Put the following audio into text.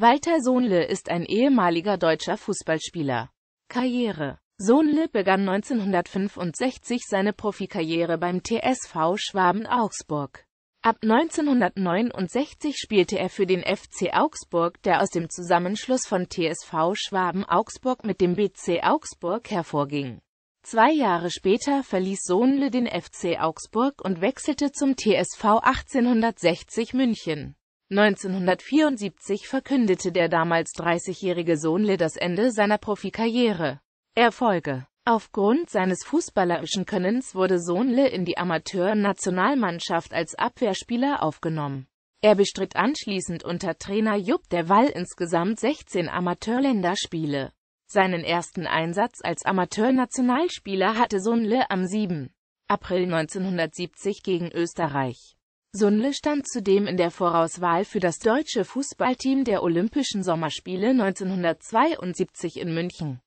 Walter Sohnle ist ein ehemaliger deutscher Fußballspieler. Karriere Sohnle begann 1965 seine Profikarriere beim TSV Schwaben Augsburg. Ab 1969 spielte er für den FC Augsburg, der aus dem Zusammenschluss von TSV Schwaben Augsburg mit dem BC Augsburg hervorging. Zwei Jahre später verließ Sohnle den FC Augsburg und wechselte zum TSV 1860 München. 1974 verkündete der damals 30-jährige Sohnle das Ende seiner Profikarriere. Erfolge Aufgrund seines fußballerischen Könnens wurde Sohnle in die Amateur-Nationalmannschaft als Abwehrspieler aufgenommen. Er bestritt anschließend unter Trainer Jupp der Wall insgesamt 16 Amateurländerspiele. Seinen ersten Einsatz als Amateur-Nationalspieler hatte Sohnle am 7. April 1970 gegen Österreich. Sundle stand zudem in der Vorauswahl für das deutsche Fußballteam der Olympischen Sommerspiele 1972 in München.